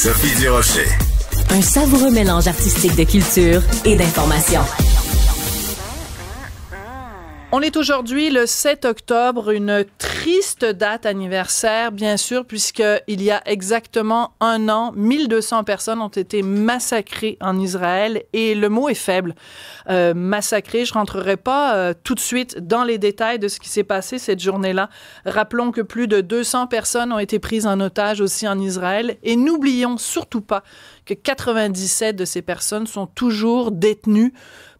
Sophie Un savoureux mélange artistique de culture et d'information. On est aujourd'hui le 7 octobre, une triste date anniversaire, bien sûr, puisqu'il y a exactement un an, 1200 personnes ont été massacrées en Israël et le mot est faible. Euh, massacrées, je rentrerai pas euh, tout de suite dans les détails de ce qui s'est passé cette journée-là. Rappelons que plus de 200 personnes ont été prises en otage aussi en Israël et n'oublions surtout pas que 97 de ces personnes sont toujours détenues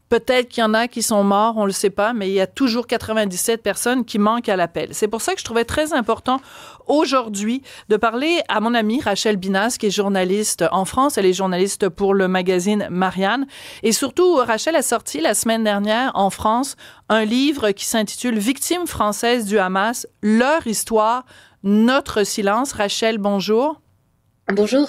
Peut-être qu'il y en a qui sont morts, on ne le sait pas, mais il y a toujours 97 personnes qui manquent à l'appel. C'est pour ça que je trouvais très important aujourd'hui de parler à mon amie Rachel Binas, qui est journaliste en France. Elle est journaliste pour le magazine Marianne. Et surtout, Rachel a sorti la semaine dernière en France un livre qui s'intitule Victimes françaises du Hamas, leur histoire, notre silence. Rachel, bonjour. Bonjour.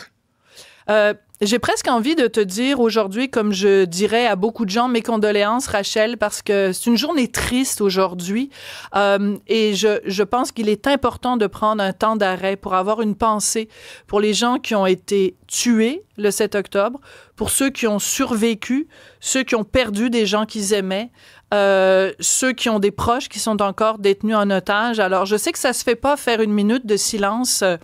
Euh, j'ai presque envie de te dire aujourd'hui, comme je dirais à beaucoup de gens, mes condoléances, Rachel, parce que c'est une journée triste aujourd'hui. Euh, et je, je pense qu'il est important de prendre un temps d'arrêt pour avoir une pensée pour les gens qui ont été tués le 7 octobre, pour ceux qui ont survécu, ceux qui ont perdu des gens qu'ils aimaient, euh, ceux qui ont des proches qui sont encore détenus en otage. Alors, je sais que ça se fait pas faire une minute de silence euh,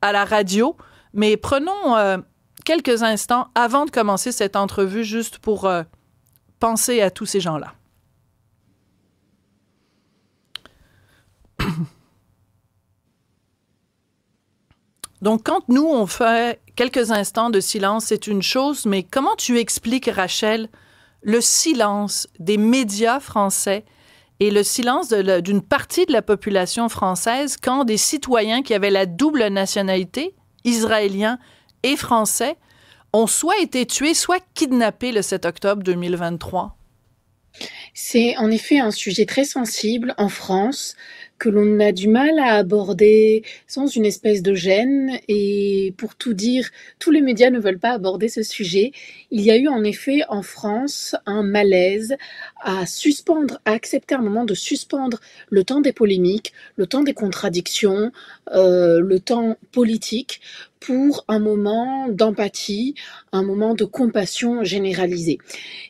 à la radio, mais prenons euh, quelques instants avant de commencer cette entrevue, juste pour euh, penser à tous ces gens-là. Donc, quand nous, on fait quelques instants de silence, c'est une chose, mais comment tu expliques, Rachel, le silence des médias français et le silence d'une partie de la population française quand des citoyens qui avaient la double nationalité, israélien et français ont soit été tués, soit kidnappés le 7 octobre 2023? C'est en effet un sujet très sensible en France que l'on a du mal à aborder sans une espèce de gêne et pour tout dire, tous les médias ne veulent pas aborder ce sujet. Il y a eu en effet en France un malaise à suspendre, à accepter un moment de suspendre le temps des polémiques, le temps des contradictions, euh, le temps politique pour un moment d'empathie, un moment de compassion généralisée.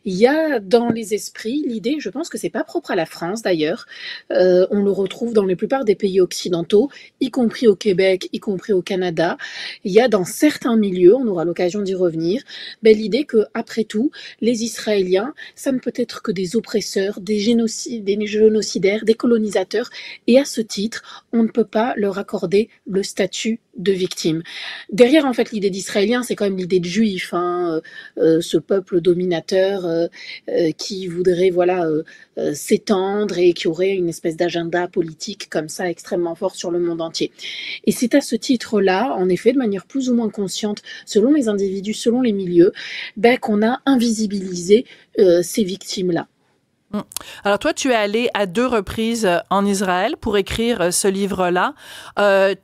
Il y a dans les esprits l'idée, je pense que c'est pas propre à la France d'ailleurs, euh, on le retrouve dans la plupart des pays occidentaux, y compris au Québec, y compris au Canada. Il y a dans certains milieux, on aura l'occasion d'y revenir, ben, l'idée que après tout, les Israéliens, ça ne peut être que des oppresseurs, des, génocides, des génocidaires, des colonisateurs, et à ce titre, on ne peut pas leur accorder le statut de victime. Derrière en fait l'idée d'Israélien, c'est quand même l'idée de juif. Euh, euh, ce peuple dominateur euh, qui voudrait voilà s'étendre et qui aurait une espèce d'agenda politique comme ça extrêmement fort sur le monde entier. Et c'est à ce titre-là, en effet, de manière plus ou moins consciente, selon les individus, selon les milieux, ben, qu'on a invisibilisé ces victimes-là. Hum. Alors toi, tu es allé à deux reprises en Israël pour écrire ce livre-là.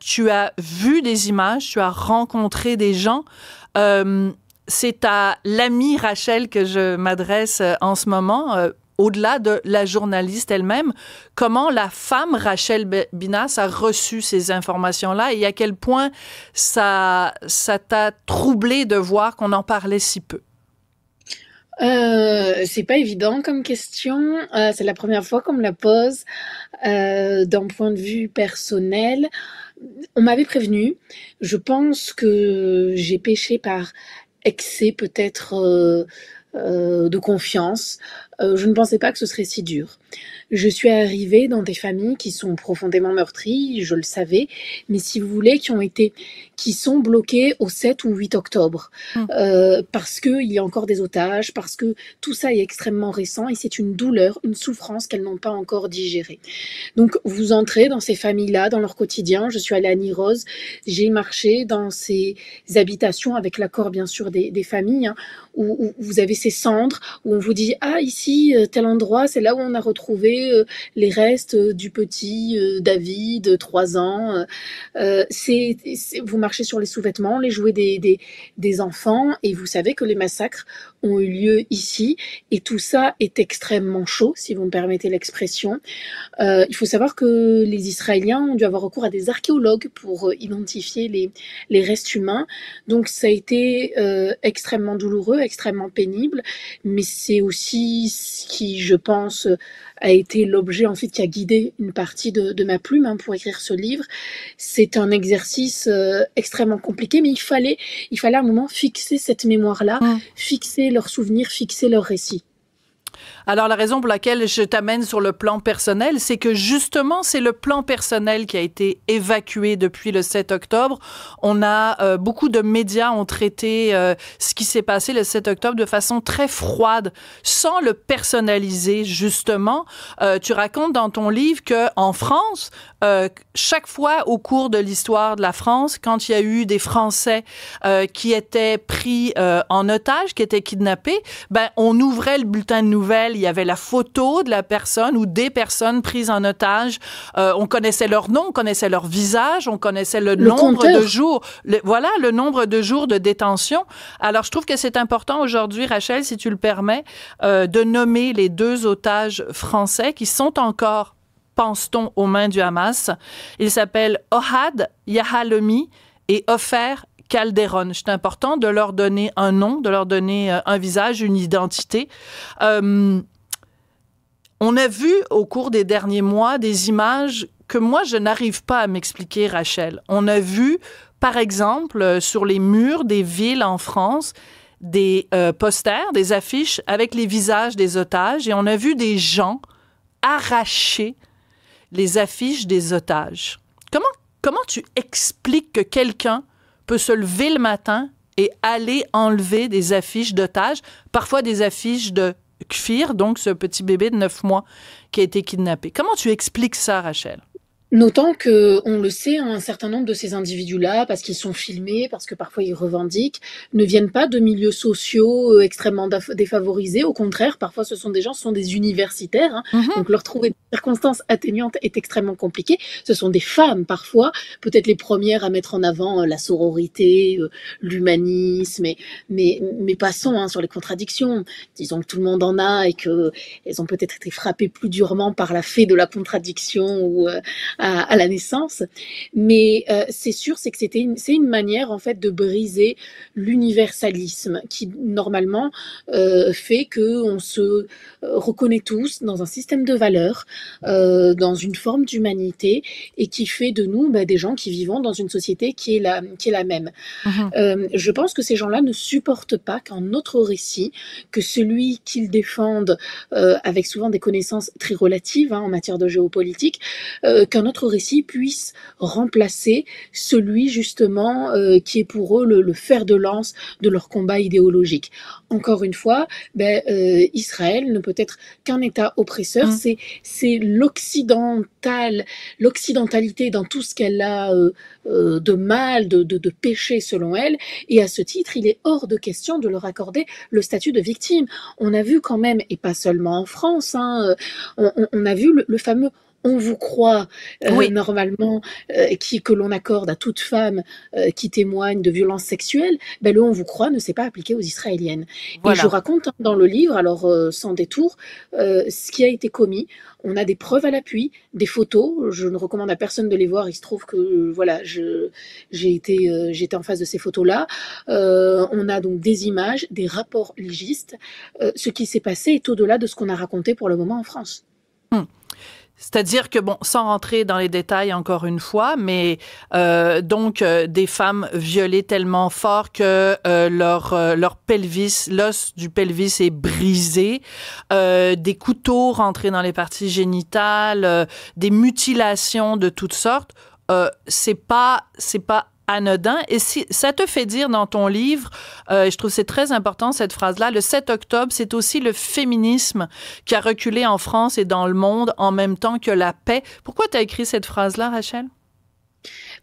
tu as vu des images, tu as rencontré des gens c'est à l'amie Rachel que je m'adresse euh, en ce moment, euh, au-delà de la journaliste elle-même, comment la femme Rachel Binas a reçu ces informations-là et à quel point ça ça t'a troublé de voir qu'on en parlait si peu. Euh, c'est pas évident comme question. Euh, c'est la première fois qu'on me la pose d'un point de vue personnel. On m'avait prévenu. Je pense que j'ai péché par excès peut-être euh, euh, de confiance, euh, je ne pensais pas que ce serait si dur. Je suis arrivée dans des familles qui sont profondément meurtries, je le savais, mais si vous voulez, qui ont été, qui sont bloquées au 7 ou 8 octobre, hum. euh, parce qu'il y a encore des otages, parce que tout ça est extrêmement récent et c'est une douleur, une souffrance qu'elles n'ont pas encore digérée. Donc vous entrez dans ces familles-là, dans leur quotidien. Je suis allée à Niroz, j'ai marché dans ces habitations avec l'accord bien sûr des, familles, hein, où, où vous avez ces cendres, où on vous dit ah ici euh, tel endroit, c'est là où on a retrouvé euh, les restes euh, du petit David, 3 ans. C'est, vous marchez sur les sous-vêtements, les jouets des, enfants, et vous savez que les massacres ont eu lieu ici, et tout ça est extrêmement chaud, si vous me permettez l'expression. il faut savoir que les Israéliens ont dû avoir recours à des archéologues pour identifier les, restes humains, donc ça a été extrêmement douloureux, extrêmement pénible, mais c'est aussi qui, je pense, a été l'objet, en fait, qui a guidé une partie de, ma plume hein, pour écrire ce livre. C'est un exercice euh, extrêmement compliqué, mais il fallait, il fallait à un moment fixer cette mémoire-là, fixer leurs souvenirs, fixer leurs récits. Alors la raison pour laquelle je t'amène sur le plan personnel, c'est que justement c'est le plan personnel qui a été évacué depuis le 7 octobre. On a euh, beaucoup de médias ont traité euh, ce qui s'est passé le 7 octobre de façon très froide, sans le personnaliser justement. Euh, tu racontes dans ton livre que en France, chaque fois au cours de l'histoire de la France, quand il y a eu des Français qui étaient pris en otage, qui étaient kidnappés, ben on ouvrait le bulletin de nouvelles il y avait la photo de la personne ou des personnes prises en otage. Euh, on connaissait leur nom, on connaissait leur visage, on connaissait le, nombre de jours. voilà, le nombre de jours de détention. Alors, je trouve que c'est important aujourd'hui, Rachel, si tu le permets, euh, de nommer les deux otages français qui sont encore, pense-t-on, aux mains du Hamas. Ils s'appellent Ohad Yahalemi et Ofer Calderon. C'est important de leur donner un nom, de leur donner euh, un visage, une identité. Euh, on a vu au cours des derniers mois des images que moi, je n'arrive pas à m'expliquer, Rachel. On a vu, par exemple, euh, sur les murs des villes en France, des posters, des affiches avec les visages des otages et on a vu des gens arracher les affiches des otages. Comment, comment tu expliques que quelqu'un peut se lever le matin et aller enlever des affiches d'otages, parfois des affiches de Kfir, donc ce petit bébé de 9 mois qui a été kidnappé. Comment tu expliques ça, Rachel? Notant que, on le sait, hein, un certain nombre de ces individus-là, parce qu'ils sont filmés, parce que parfois ils revendiquent, ne viennent pas de milieux sociaux euh, extrêmement défavorisés. Au contraire, parfois ce sont des gens, ce sont des universitaires. Hein. Mhm. Donc leur trouver des circonstances atténuantes est extrêmement compliqué. Ce sont des femmes parfois, peut-être les premières à mettre en avant euh, la sororité, euh, l'humanisme, mais, mais, passons hein, sur les contradictions. Disons que tout le monde en a et qu'elles ont peut-être été frappées plus durement par la fée de la contradiction ou à, la naissance. Mais euh, c'est sûr, c'est que c'était c'est une manière en fait de briser l'universalisme qui normalement euh, fait que on se euh, reconnaît tous dans un système de valeurs, dans une forme d'humanité et qui fait de nous bah, des gens qui vivons dans une société qui est la qui est la même. Mm-hmm. je pense que ces gens-là ne supportent pas qu'un autre récit que celui qu'ils défendent avec souvent des connaissances très relatives hein, en matière de géopolitique, qu'un notre récit puisse remplacer celui justement euh, qui est pour eux le, fer de lance de leur combat idéologique. Encore une fois, ben, euh, Israël ne peut être qu'un État oppresseur. Hein. C'est c'est l'occidental, l'occidentalité dans tout ce qu'elle a euh, de mal, de, péché selon elle. Et à ce titre, il est hors de question de leur accorder le statut de victime. On a vu quand même, et pas seulement en France, hein, on, a vu le fameux on vous croit euh, normalement, euh, qui, que l'on accorde à toute femme euh, qui témoigne de violences sexuelles, ben, le on vous croit ne s'est pas appliqué aux Israéliennes. Et je raconte hein, dans le livre, alors sans détour, ce qui a été commis. On a des preuves à l'appui, des photos. Je ne recommande à personne de les voir. Il se trouve que voilà, j'ai été, j'étais en face de ces photos-là. on a donc des images, des rapports légistes. ce qui s'est passé est au-delà de ce qu'on a raconté pour le moment en France. Hmm. C'est-à-dire que, bon, sans rentrer dans les détails encore une fois, mais euh, donc euh, des femmes violées tellement fort que euh, leur, leur pelvis, l'os du pelvis est brisé, des couteaux rentrés dans les parties génitales, des mutilations de toutes sortes. c'est pas, c'est pas anodin. Et si, ça te fait dire dans ton livre, euh, je trouve c'est très important cette phrase-là, le 7 octobre, c'est aussi le féminisme qui a reculé en France et dans le monde en même temps que la paix. Pourquoi tu as écrit cette phrase-là, Rachel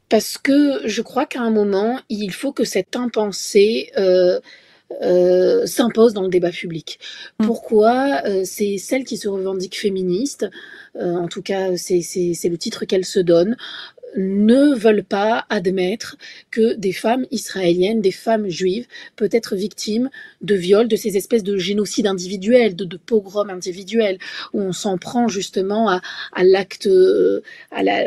Parce que je crois qu'à un moment, il faut que cette impensée... Euh, euh, s'impose dans le débat public. Mm. Pourquoi euh, c'est celle qui se revendique féministe, en tout cas c'est le titre qu'elle se donne, ne veulent pas admettre que des femmes israéliennes, des femmes juives, peuvent être victimes de viols, de ces espèces de génocides individuels, de, pogroms individuels, où on s'en prend justement à, l'acte, euh,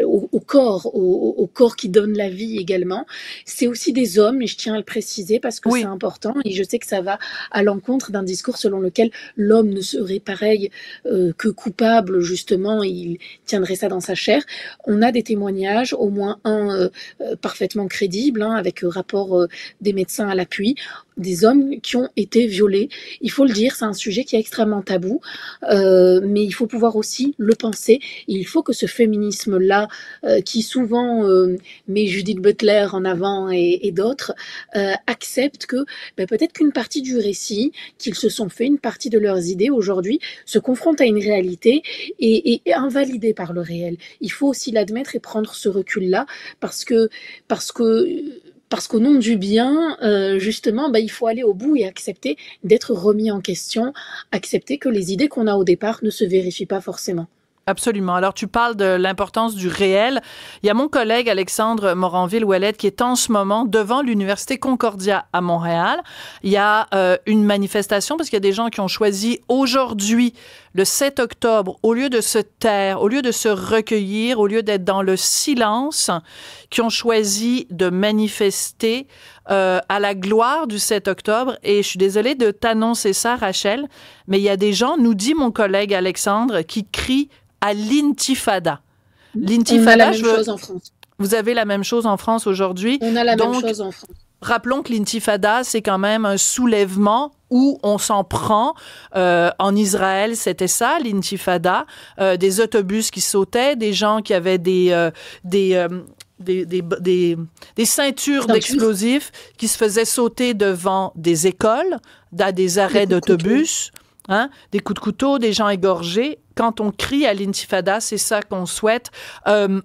au, corps, au, corps qui donne la vie également. C'est aussi des hommes, et je tiens à le préciser parce que c'est important, et je sais que ça va à l'encontre d'un discours selon lequel l'homme ne serait pareil euh, que coupable, justement, il tiendrait ça dans sa chair. On a des témoignages au moins un euh, euh, parfaitement crédible, hein, avec euh, rapport des médecins à l'appui des hommes qui ont été violés. Il faut le dire, c'est un sujet qui est extrêmement tabou, euh, mais il faut pouvoir aussi le penser. il faut que ce féminisme-là, euh, qui souvent euh, met Judith Butler en avant et, d'autres, accepte que ben, peut-être qu'une partie du récit qu'ils se sont fait, une partie de leurs idées aujourd'hui, se confronte à une réalité et, est invalidée par le réel. Il faut aussi l'admettre et prendre ce recul-là parce que, parce que parce qu'au nom du bien, euh, justement, bah, il faut aller au bout et accepter d'être remis en question, accepter que les idées qu'on a au départ ne se vérifient pas forcément. Absolument. Alors, tu parles de l'importance du réel. Il y a mon collègue Alexandre Moranville-Ouellette qui est en ce moment devant l'Université Concordia à Montréal. Il y a euh, une manifestation parce qu'il y a des gens qui ont choisi aujourd'hui, le 7 octobre, au lieu de se taire, au lieu de se recueillir, au lieu d'être dans le silence, qui ont choisi de manifester euh, à la gloire du 7 octobre. Et je suis désolée de t'annoncer ça, Rachel, mais il y a des gens, nous dit mon collègue Alexandre, qui crient à l'intifada. L'intifada, chose en France. Vous avez la même chose en France aujourd'hui. On a la Donc, même chose en France. Rappelons que l'intifada, c'est quand même un soulèvement où on s'en prend. Euh, en Israël, c'était ça, l'intifada, euh, des autobus qui sautaient, des gens qui avaient des, des des, ceintures d'explosifs qui se faisaient sauter devant des écoles, des arrêts d'autobus, hein, des coups de couteau, des gens égorgés. Quand on crie à l'intifada, c'est ça qu'on souhaite. Euh,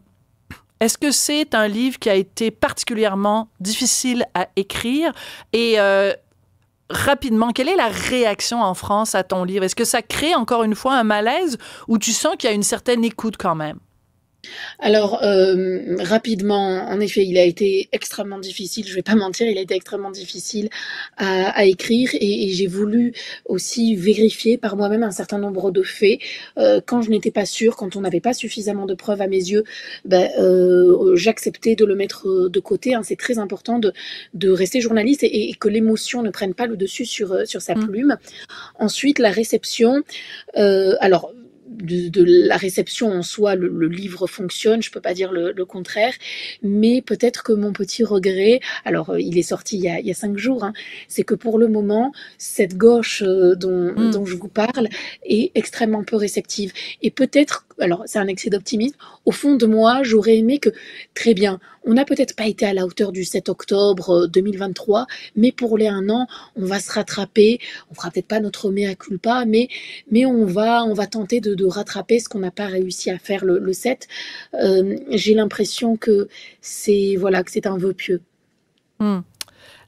est-ce que c'est un livre qui a été particulièrement difficile à écrire et euh, rapidement, quelle est la réaction en France à ton livre Est-ce que ça crée encore une fois un malaise ou tu sens qu'il y a une certaine écoute quand même alors euh, rapidement, en effet, il a été extrêmement difficile, je ne vais pas mentir, il a été extrêmement difficile à, écrire et, j'ai voulu aussi vérifier par moi-même un certain nombre de faits. Euh, quand je n'étais pas sûre, quand on n'avait pas suffisamment de preuves à mes yeux, ben, euh, j'acceptais de le mettre de côté. Hein. C'est très important de, rester journaliste et, que l'émotion ne prenne pas le dessus sur, sur sa mmh. plume. Ensuite, la réception. alors, de, la réception en soi, le, livre fonctionne, je ne peux pas dire le, contraire, mais peut-être que mon petit regret, alors euh, il est sorti il y a, il y a cinq jours, hein, c'est que pour le moment, cette gauche euh, dont, hmm. dont je vous parle est extrêmement peu réceptive. Et peut-être alors c'est un excès d'optimisme, au fond de moi, j'aurais aimé que, très bien, on n'a peut-être pas été à la hauteur du 7 octobre 2023, euh, mais pour les un an, on va se rattraper, on fera peut-être pas notre mea culpa, mais, mais on, va, on va tenter de, rattraper ce qu'on n'a pas réussi à faire le, 7. Euh, j'ai l'impression que c'est voilà, que un vœu pieux. Hmm.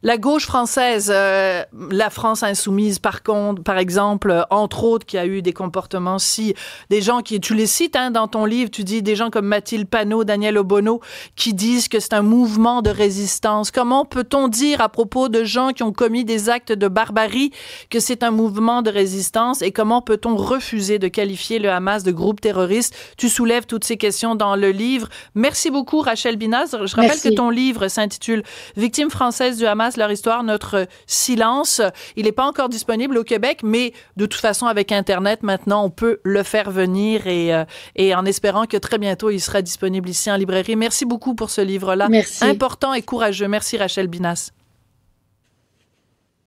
La gauche française, euh, la France insoumise, par contre, par exemple, euh, entre autres, qui a eu des comportements si, des gens qui, tu les cites hein, dans ton livre, tu dis des gens comme Mathilde Panot, Daniel Obono, qui disent que c'est un mouvement de résistance. Comment peut-on dire à propos de gens qui ont commis des actes de barbarie que c'est un mouvement de résistance et comment peut-on refuser de qualifier le Hamas de groupe terroriste Tu soulèves toutes ces questions dans le livre. Merci beaucoup, Rachel Binaz. Je rappelle que ton livre s'intitule Victimes françaises du Hamas leur histoire, notre euh, silence. Il n'est pas encore disponible au Québec, mais de toute façon, avec Internet, maintenant, on peut le faire venir et, euh, et en espérant que très bientôt, il sera disponible ici en librairie. Merci beaucoup pour ce livre-là. Important et courageux. Merci, Rachel Binas.